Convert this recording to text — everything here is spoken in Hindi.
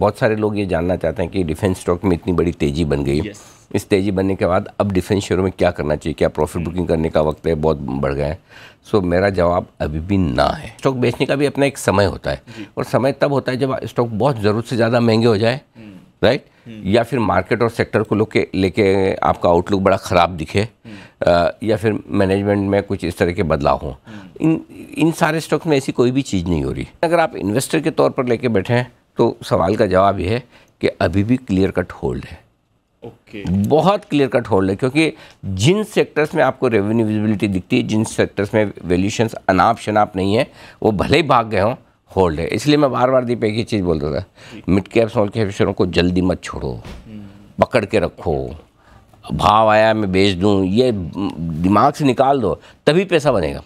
बहुत सारे लोग ये जानना चाहते हैं कि डिफेंस स्टॉक में इतनी बड़ी तेज़ी बन गई yes. इस तेज़ी बनने के बाद अब डिफेंस शेयरों में क्या करना चाहिए क्या प्रॉफिट बुकिंग करने का वक्त है बहुत बढ़ गया है सो मेरा जवाब अभी भी ना है स्टॉक बेचने का भी अपना एक समय होता है और समय तब होता है जब स्टॉक बहुत ज़रूरत से ज़्यादा महंगे हो जाए राइट हम्म। हम्म। या फिर मार्केट और सेक्टर को लोग लेके आपका आउटलुक बड़ा ख़राब दिखे आ, हम्म। या फिर मैनेजमेंट में कुछ इस तरह के बदलाव हों इन इन सारे स्टॉक में ऐसी कोई भी चीज़ नहीं हो रही अगर आप इन्वेस्टर के तौर पर लेके बैठे हैं तो सवाल का जवाब यह है कि अभी भी क्लियर कट होल्ड है ओके okay. बहुत क्लियर कट होल्ड है क्योंकि जिन सेक्टर्स में आपको रेवेन्यू विजिबिलिटी दिखती है जिन सेक्टर्स में वैल्यूशन अनाप शनाप नहीं है वो भले ही भाग गए हों होल्ड है इसलिए मैं बार बार दीप एक ही चीज़ बोलता था मिड कैप स्मॉल कैप शेयरों को जल्दी मत छोड़ो पकड़ के रखो भाव आया मैं बेच दूँ ये दिमाग से निकाल दो तभी पैसा बनेगा